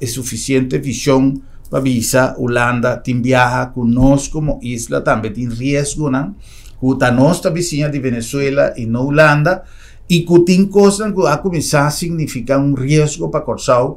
es suficiente visión para visa Holanda, tiene viaja con como isla, también tiene riesgo, ¿no? cuta nostra vizinha de Venezuela e na Holanda, e que tem coisas que a começar a significar um risco para Corsal, uh,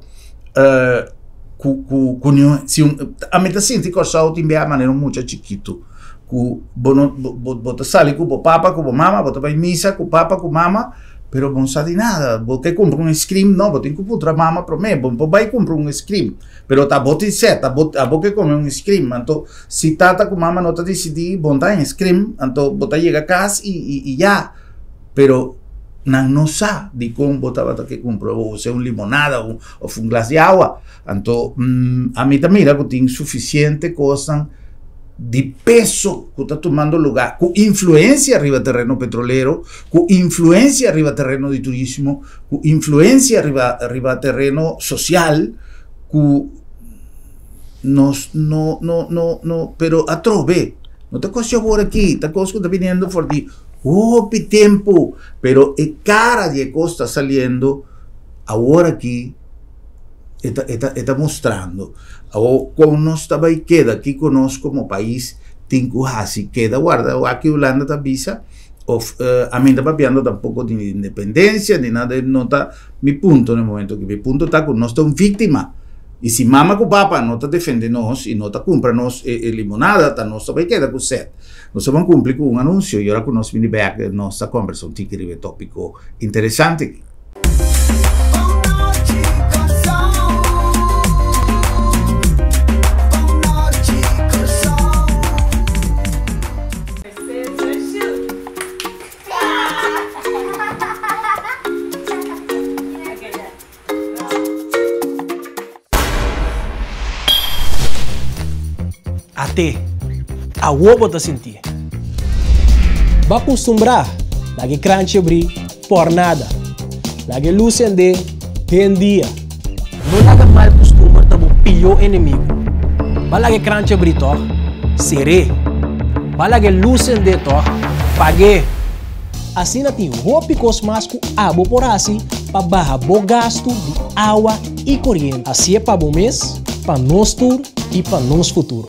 eh, cu, cu, cu, se um, a metacente Corsal tem a maneira muito chiquito, que você sale com o papa, com a mama, você vai em missa com o papa, com a mama, Pero no sa di nada. Você compró un scream no, tem que putra mama para mim. ir vai comprar un scream. Pero se ta bot a boca come un scream. si si tata com con mamá tá decidindo, bom tá un scream. Anto bota llega a casa y e, Pero no no sa di con bota bata que compro, o sea un limonada o fue un glass de agua. entonces, mm, a mí también, mira, que tem suficiente de peso que está tomando lugar, con influencia arriba terreno petrolero, con influencia arriba terreno de turismo, con influencia arriba, arriba terreno social, con nos, no, no, no, no, pero atrove, no te cosa por aquí, te cosa que está viniendo por ti, oh, tiempo, pero el cara de costa saliendo ahora aquí está mostrando o quão e queda aqui conosco como país tem que queda guarda aqui Holanda está visa of, uh, eh, a mim está papiando tampouco de independência de nada não está me ponto no momento que me ponto está com nós estamos vítima e se mama com o papa não está defendendo nós e não está compra nós e, e limonada está nós também queda com sete nós vamos cumprir com um anúncio e agora com nós vindo back nossa conversa um tópico interessante a uobo da sentir. Baku acostumbrar. lagi cranche bri, por nada. Lagi luz tem dia. Não laga mal costuma tabo pilho inimigo. Balage cranche bri to, serê. Balage luz ende to, pague. Assim roupa e cosmasco abo por assim, pa barra bo gasto de água e corrente. Assim é pa bom mês, pa nos tour e pa nos futuro.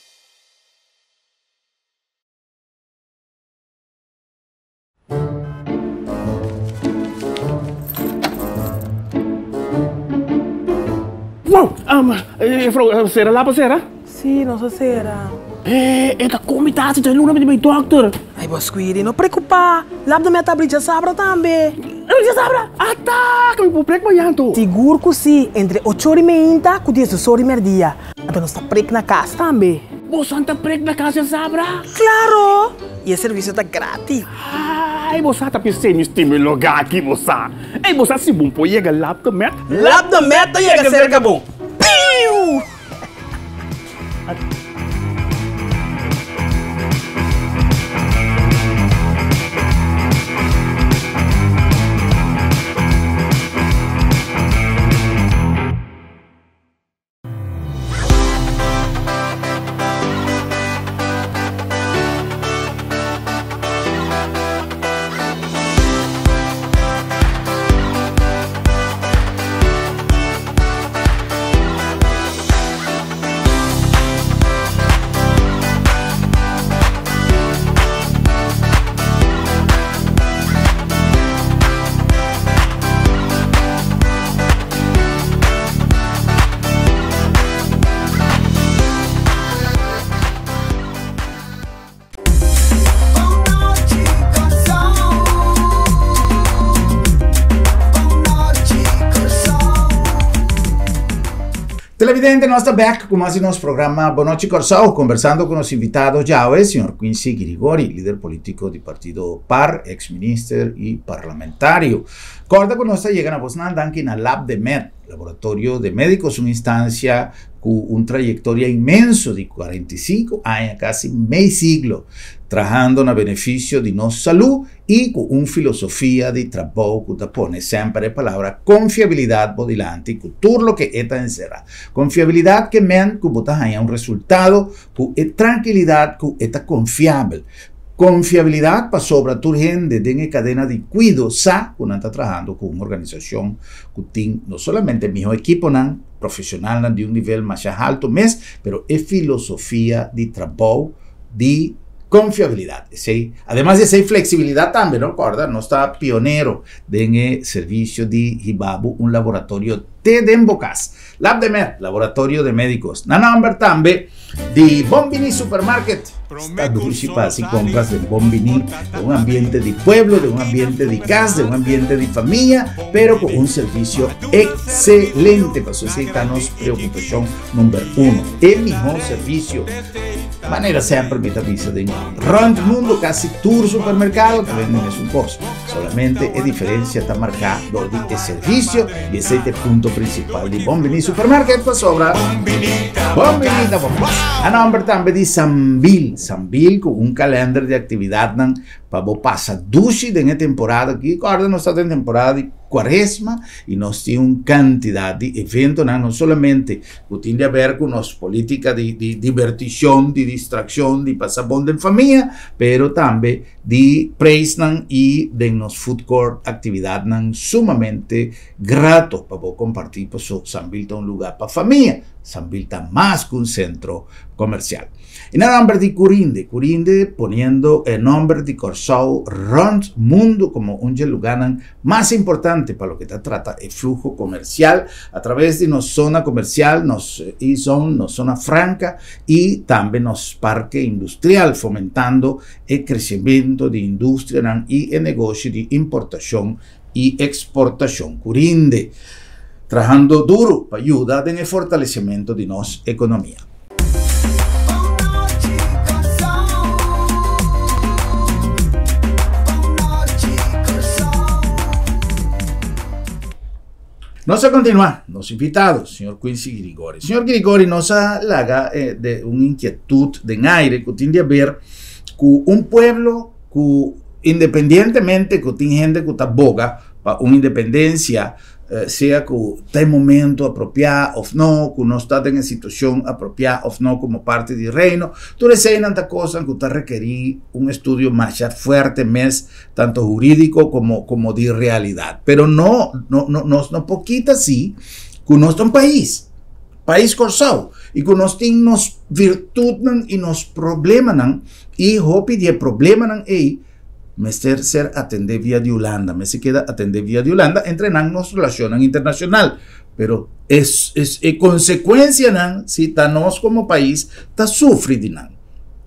Ah, maar eh, vrouw, eh, eh, sera lapa sera? Sì, non so sera. Eh, eta eh, come tazzi, c'è l'una di doctor. Ai não bosquiri, non preoccupa. Labda me tabrigia sabra também. tambe. Tabrigia sabra? Attacca, mi può prec maianto. Sicuro que sim, entre 8 e meia e 10 ore e meia. Então nós está prec na casa também. Você está prec na casa sabra? Claro! Ah, e o serviço está grátis. Ai, você está pensando em lugar aqui, você. Ei, você se bom, pô, chega lá do meta. Lá do meta, chega cerca bom. No! Televidente nuestra back con más de nuestro programa Bonochi Corsao, conversando con los invitados llave, señor Quincy Grigori, líder político de partido PAR, exministro y parlamentario que nosotros llega a Poznań Dankin, en Lab de Med, laboratorio de médicos, una instancia con una trayectoria inmensa de 45 años, casi medio siglo, trabajando en beneficio de nuestra salud y con una filosofía de trabajo que pone siempre la palabra confiabilidad bodilante, con todo lo que está encerrado. Confiabilidad que men que un resultado, con eh, tranquilidad que está confiable. Confiabilidad sobra pa de tiene cadena de cuido sa con está trabajando con una organización que no solamente mi equipo nan profesional de un nivel más alto mes pero es filosofía de trabajo de confiabilidad además de esa flexibilidad también ¿no? no está pionero de el servicio de Hibabu un laboratorio de Dembocas Lab de mer, Laboratorio de Médicos, Nana Ambertambe, De Bombini Supermarket, Está partecipa compras de Bombini, De un ambiente de pueblo, de un ambiente de casa, de un ambiente de familia pero con un servicio excelente para sus preocupación número uno, el mismo servicio manera siempre sempre pisa de mim. el mundo casi tour supermercado que venden es un costo. Solamente es diferencia está marcado donde servicio y ese es el punto principal de Supermarket. Supermercado pues, sobra. Bombini da A nombre también de Sambil. Sambil con un calendario de actividad Pablo pasa duche de temporada aqui, Guarda, nós estamos em temporada de y y nós una cantidad de eventos, no solamente solamente, que de ver con políticas política de, de distracción, de pasar de en familia, pero también también de praise y de nossa food court actividad, sumamente grato para compartir, Por pues, San São Bilton lugar para familia, família, São Bilton que un centro comercial. En el nombre de Curinde, Curinde poniendo el nombre de Corsau ROND, Mundo como un geluganan más importante para lo que te trata el flujo comercial a través de una zona comercial, nos eh, y son zona franca y también nos parque industrial, fomentando el crecimiento de industria y el negocio de importación y exportación. Curinde trabajando duro para ayudar en el fortalecimiento de nuestra economía. No a continuar. Los invitados, señor Quincy Grigori. Señor Grigori, nos halaga eh, de una inquietud de aire que tiene que ver con un pueblo que independientemente que tiene gente que está boga para una independencia eh, sea que está momento apropiado o no, que no está en situación apropiada o no como parte del reino. Entonces, hay tantas cosas que usted requerí un estudio más fuerte, más tanto jurídico como, como de realidad. Pero no, no, no, no, no poquita sí, con no un país país corsao y con nos tienen nos virtudes y nos problemas y hopi de problemas y Mester ser atender vía de Holanda, me se queda atender vía de Holanda, entre nos relacionan internacional, pero es, es eh, consecuencia nan si tanos como país está sufriendo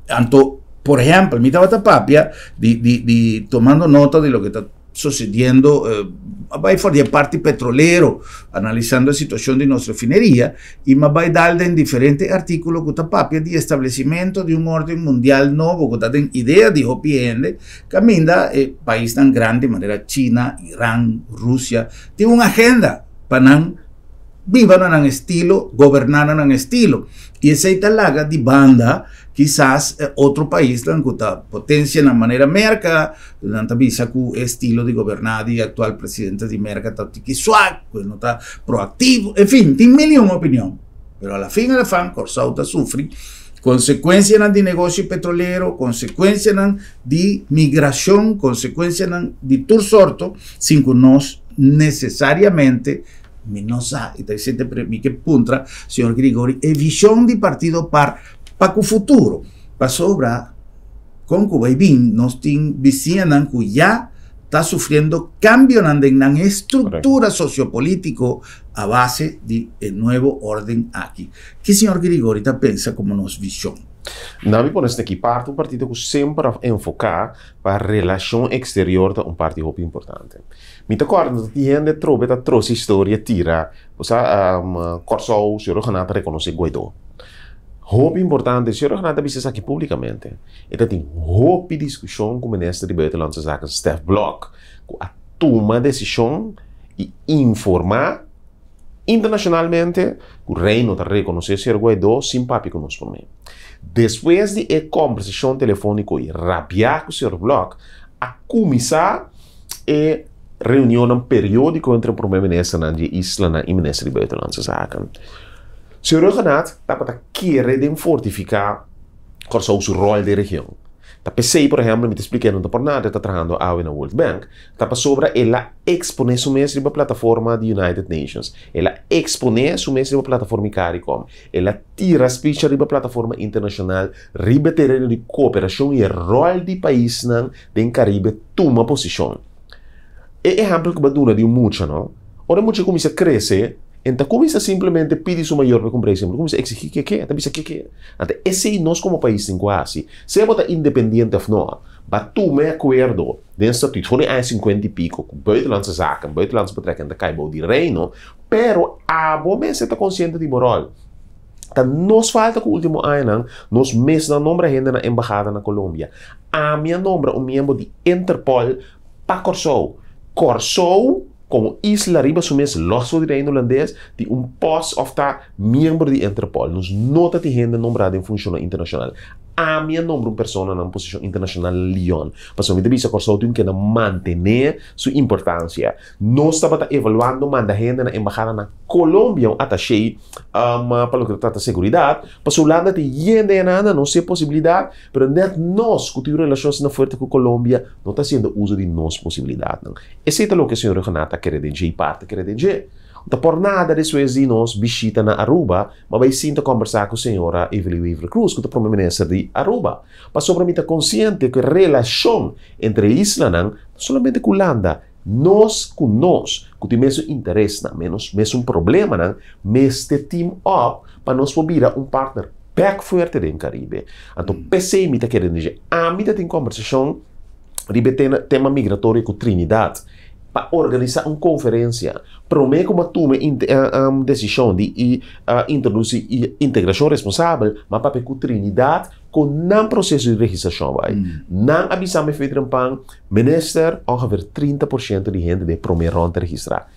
Tanto, por ejemplo, mi papia di, di, tomando nota de lo que está sucediendo eh, vai de parte petrolero, analizando la situación de nuestra refinería y va a dar en diferente artículo que papia de establecimiento de un orden mundial nuevo, que ideas dijo Piende, de que eh, país tan grande, manera China, Irán, Rusia, tiene una agenda para vivir vivan un estilo, gobernar en estilo. Y esa italaga de banda quizás eh, otro país la potencia en la manera merca, durante visa estilo de gobernar y actual presidente de merca que pues, no proactivo, en fin, y una opinión Pero a la fin a la fan, Corsauta sufre consecuencia de negocio petrolero, consecuencia de migración, consecuencia de tur sorto, sin que nos necesariamente menos a, y te mi que puntra, señor Grigori, e visión de partido par Pacu futuro, pa sobra con Cubaibín, nos que ya está sufriendo cambio en la estructura Correcto. sociopolítico a base del de nuevo orden aquí. ¿Qué señor Grigori piensa como nos visión? Nami por este que parte partido que siempre enfoca para la relación exterior de un partido muy importante. Me acuerdo que gente trouxe, trouxe historia, tira, o sea, um, Corsol, o senhor Reconocer Guaidó. Roupa importante, Sr. Renata Bisse aqui publicamente. Então tem roupa discussão com o ministro de Buitenlandse Zaken, Stef Blok, com a toma de decisão e informar internacionalmente o reino está reconhecendo Sr. Guaidó simpático com por mim. Depois de a conversação telefônica e rabiar com o Sr. Blok, a começar é reunião periódica entre o primeiro-ministro da Isla e o ministro de Buitenlandse Zaken. Seu ganhar, dá para querer de fortificar qual é o rol de região. Tá pensei, por exemplo, me expliquei não por nada, está trabalhando a na World Bank, tá para sobre ela exponer sua mesa de uma plataforma de United Nations. Ela exponer sua mesa de uma plataforma CARICOM. Ela tira a fichas de uma plataforma internacional, riba terreno de cooperação e rol de país não tem Caribe toma posição. É exemplo que eu dou de um mucho, não? Ora, muito começa a crescer, então começa simplesmente a pedir o maior para comprar exemplo, começa a exigir que Até também que que. Então, esse nós como país tem quase, se é independente mas tu me acordo den estatuto foi a 50 e pico, buitenlandse zaken, buitenlandse betrekkende caibo di reino, pero abo mensen está consciente de moral. Então, nos falta que o último ano, nós mesmo nombre gente na embaixada na Colômbia. A minha nombre um membro de Interpol para Corsou. Corsou com Isla Ribassumes, los solderijen holandês, de um pós of ta membro de Interpol. Nos nota de renda nombrada em função internacional. a mi una persona en una posición internacional Lyon. Pero mi a corso tun que mantener su importancia. No estaba evaluando manda gente la embajada de Colombia attaché um, para lo que trata seguridad. Para su lado yende na no sé posibilidad, pero es nos cultura relaciones na fuerte con Colombia no está haciendo uso de nos posibilidad. Ese es lo que señor Renata quiere de parte quiere de Da nada de suas bichita na Aruba, mas sinto conversar com a senhora Evelyn Weaver Cruz, que é a primeira de Aruba, mas sobre mim consciente que a relação entre a isla não somente com a Holanda, nós com nós, que tem mesmo interesse, não, menos, mesmo problema, não, mesmo team up, para nós poder um partner back forte no Caribe. Então, mm. pensei, me está querendo dizer, a ah, mim tem conversação sobre tema migratório com Trinidad para organizar uma conferência para que uma turma um, decisão de uh, eh, eh, introduzir eh, integração responsável, mas para que Trinidade com não processo de legislação vai. Mm. Não avisamos feito pan minister ongeveer 30% de gente de primeira ronda registrar.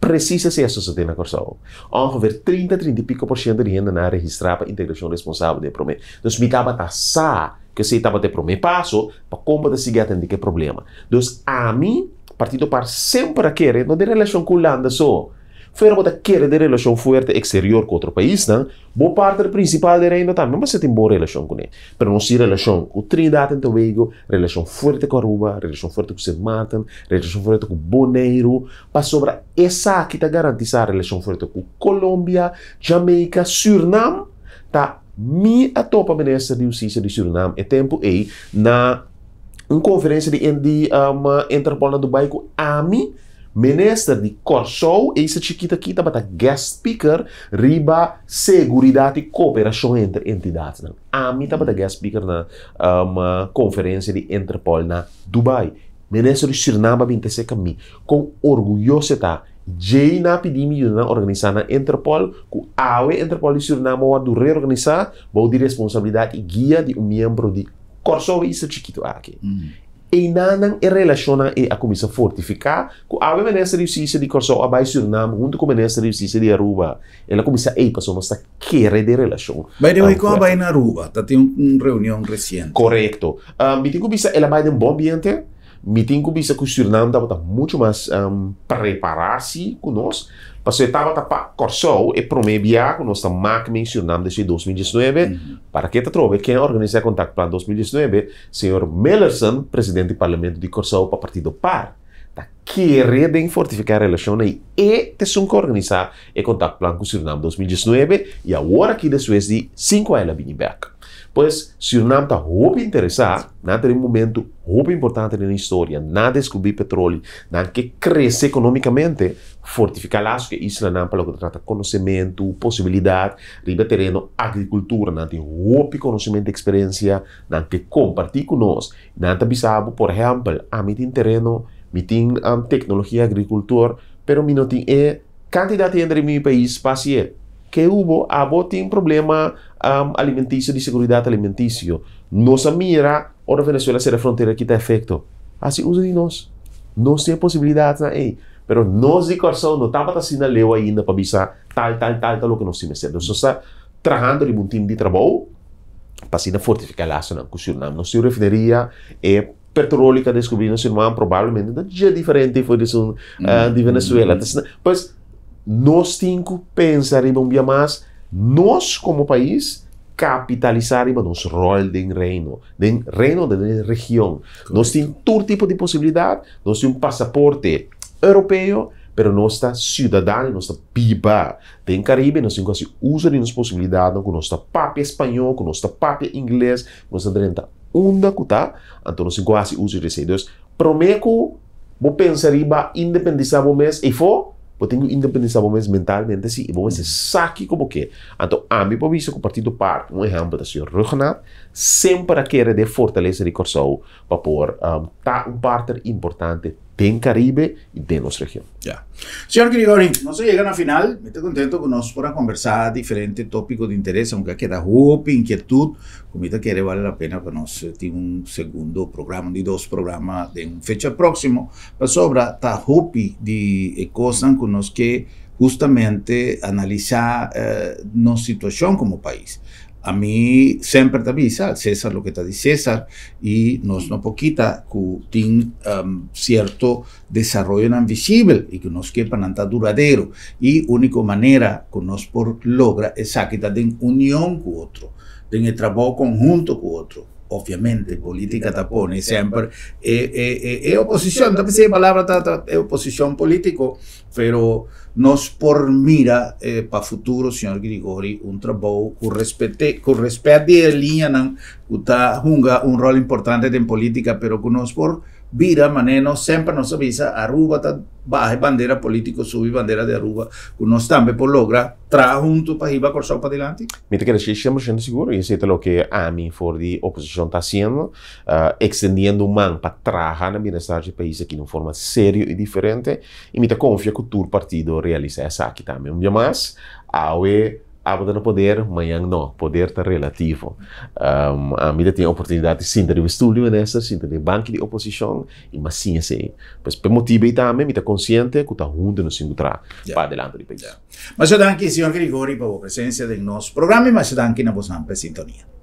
Precisa ser essa se tem na corção. Ongeveer 30, 30 e pico por cento de gente a registrar para integração responsável de primeira. Então, me estava tassar que se estava de primeiro passo para combater que problema. Então, a mim, Partido Par sempre querer não de relação com Holanda só. Fora bota querer de relação forte exterior com outro país, não? Boa parte principal da reino também, mas você tem boa relação com ele. Mas não se relação com Trinidad e Tobago, relação forte com Aruba, relação forte com St. Martin, relação forte com Boneiro, para sobre essa que está garantizar relação forte com Colômbia, Jamaica, Suriname, tá? me a topa ministra de justiça de Suriname é tempo aí na uma conferência de ah, um, Interpol na Dubai o ami minister de Kosovo e sa chiquita kita bata tá guest speaker riba seguridade e cooperação entre entidades. Não. Né? Ami está bata guest speaker na ah, um, conferência de Interpol na Dubai. Ministro de Suriname binte se kami com orgulhoso ta Jay na pedimi yun né, na organisa na Interpol ku awe Interpol di Suriname wa du reorganisa bau di responsabilidade e guia di um membro di Korsove isa chiquito aki. E, mm. e nanang e e a começa a fortificar com a ave menessa de justiça de Korsova abai Suriname junto com a menessa de justiça di Aruba. e la a e para sua nossa querer de relação. Ah, vai de com a vai na Aruba, tá tem uma reunião recente. Correto. Um, ah, Bitico bisa la vai de um bom ambiente, Mitin começa com o Suriname, estava muito mais um, ehm, preparar-se com nós. Porque estava para Corsol e promebiar que nós estamos máquina em Suriname desde 2019. Uhum. Para que trove quem organiza o Contact Plan 2019, senhor Mellerson, presidente do parlamento de Corsol para o Partido PAR tá querendo fortificar a relação aí e tem que organizar o Contact Plan com Suriname 2019 e agora aqui da Suécia de 5 a ela vinha back pois se o está houve interessar, não tem um momento houve importante na história, na descobrir petróleo, na que crescer economicamente, fortificar laços que isso na o que trata conhecimento, possibilidade, riba terreno, agricultura, na tem houve conhecimento, experiência, na que compartir conosco. que bisabo, por exemplo, a mim tem terreno, me tem um, tecnologia, agricultura, pero me não tem é, eh, quantidade entre meu país, paciente que hubo, abo tem um problema um, alimentício, de segurança alimentícia. se mira, ora Venezuela será fronteira que está efeito. Assim usa de nós. Nós temos possibilidades, né? Ei, pero nós de coração não estava assim leu ainda para avisar tal, tal, tal, tal, o que nós temos certo. Nós está trabajando de um time de trabalho para assim fortificar a zona que Suriname. Nós temos refinaria e petróleo que descobrimos no Suriname, provavelmente, não é diferente foi de, uh, de Venezuela. Pois, mm nós temos que pensar um dia mais, nós como país capitalizaremos nosso rol de reino, de reino de região. Nós temos todo tipo de possibilidade, nós temos um passaporte europeu, pero nossa cidadã, nossa piba tem Caribe, nós temos que assim, usar nossas possibilidades com nossa própria espanhol, com nossa própria inglês, com nossa renta onda, tá? Então nós temos que usar esses dois. Prometo, vou pensar em independizar o mês e for eu ter independência independizar vocês mentalmente, assim, e vocês mm. saquem como que Então, a mim, por isso, o Partido Parque, um exemplo da senhora Rugnato, sempre quer de fortalecer o Corsou para pôr um, tá um parter importante del Caribe y de nuestra región. Ya. Señor Grigori, no se llegan a final. Me estoy contento con nosotros conversar diferentes tópicos de interés, aunque queda hope, inquietud. Comida quiere, vale la pena que nos eh, tiene un segundo programa, de dos programas de un fecha próximo. Pero sobra, ta de eh, cosas con los que justamente analizar eh, nuestra situación como país a mí siempre te avisa, César lo que te dice César y nos no poquita que tiene um, cierto desarrollo invisible y que nos quepa nada duradero y única manera que nos por logra es que de unión con otro de el trabajo conjunto con otro Obviamente, política tapone sempre siempre eh, eh, eh, oposición oposición, oposición opposizione, también palabra es oposición político, pero nos por mira para para futuro, señor Grigori, un trabajo con respeto y de que tenga un rol importante en política, pero que nos por vira, maneno, sempre nos avisa Aruba tá, baixa bandeira político, sube bandeira de Aruba, que nós também por logra traz junto para riba, corçar para adelante Mientras que nós estamos sendo seguros, isso é o que a mim for de oposição está fazendo, uh, extendendo mão para trajar na bem-estar de país aqui de uma forma séria e diferente, e me confia que o partido realiza essa aqui também. Um dia mais, ao abda no poder, manhã não. Poder está relativo. Um, a mídia tem a oportunidade sim de estúdio nessa, sim de banco de oposição, e mas sim assim. Pois para motivo e também, está consciente que está junto no se encontrar yeah. para adelante do país. Yeah. Mas eu dou aqui, senhor Grigori, pela presença do nosso programa, mas eu obrigado aqui na vossa ampla sintonia.